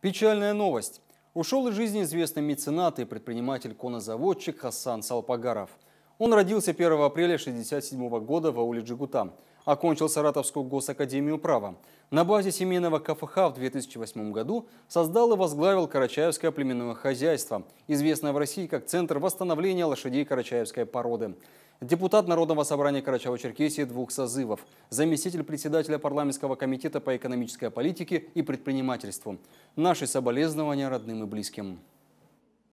Печальная новость. Ушел из жизни известный меценат и предприниматель-конозаводчик Хасан Салпагаров. Он родился 1 апреля 1967 года в ауле Джигута окончил Саратовскую госакадемию права. На базе семейного КФХ в 2008 году создал и возглавил Карачаевское племенное хозяйство, известное в России как Центр восстановления лошадей карачаевской породы. Депутат Народного собрания Карачаева-Черкесии двух созывов, заместитель председателя парламентского комитета по экономической политике и предпринимательству. Наши соболезнования родным и близким.